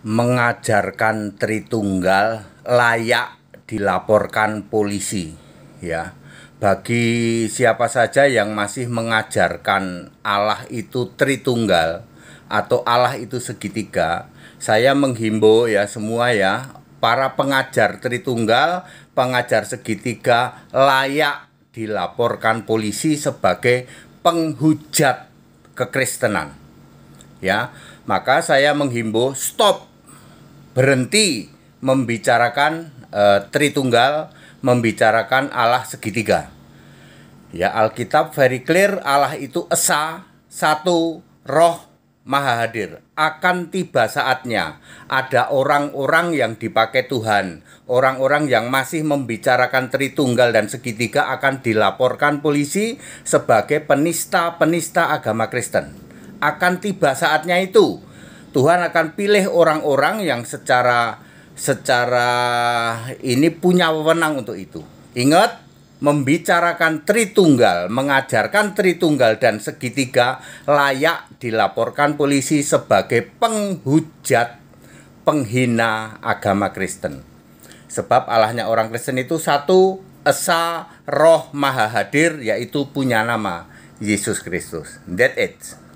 mengajarkan Tritunggal layak dilaporkan polisi ya bagi siapa saja yang masih mengajarkan Allah itu Tritunggal atau Allah itu segitiga saya menghimbau ya semua ya para pengajar Tritunggal pengajar segitiga layak dilaporkan polisi sebagai penghujat kekristenan ya maka saya menghimbau stop berhenti membicarakan e, Tritunggal membicarakan Allah segitiga ya Alkitab very clear Allah itu esa satu roh maha hadir akan tiba saatnya ada orang-orang yang dipakai Tuhan orang-orang yang masih membicarakan Tritunggal dan segitiga akan dilaporkan polisi sebagai penista-penista agama Kristen akan tiba saatnya itu. Tuhan akan pilih orang-orang yang secara secara ini punya wewenang untuk itu. Ingat, membicarakan Tritunggal, mengajarkan Tritunggal dan segitiga layak dilaporkan polisi sebagai penghujat, penghina agama Kristen. Sebab Allahnya orang Kristen itu satu Esa Roh Maha Hadir yaitu punya nama Yesus Kristus. That it.